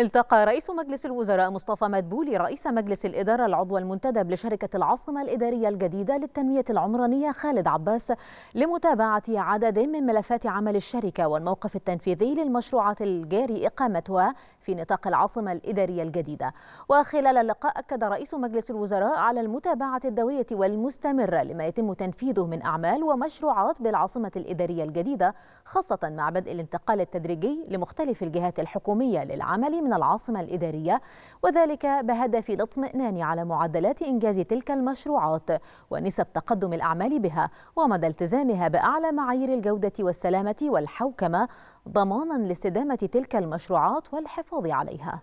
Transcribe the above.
التقى رئيس مجلس الوزراء مصطفى مدبولي رئيس مجلس الإدارة العضو المنتدب لشركة العاصمة الإدارية الجديدة للتنمية العمرانية خالد عباس لمتابعة عدد من ملفات عمل الشركة والموقف التنفيذي للمشروعات الجاري إقامتها في نطاق العاصمة الإدارية الجديدة وخلال اللقاء أكد رئيس مجلس الوزراء على المتابعة الدورية والمستمرة لما يتم تنفيذه من أعمال ومشروعات بالعاصمة الإدارية الجديدة خاصة مع بدء الانتقال التدريجي لمختلف الجهات الحكومية للعمل من العاصمة الإدارية وذلك بهدف الاطمئنان على معدلات إنجاز تلك المشروعات ونسب تقدم الأعمال بها ومدى التزامها بأعلى معايير الجودة والسلامة والحوكمة ضمانا لاستدامة تلك المشروعات والحفاظ عليها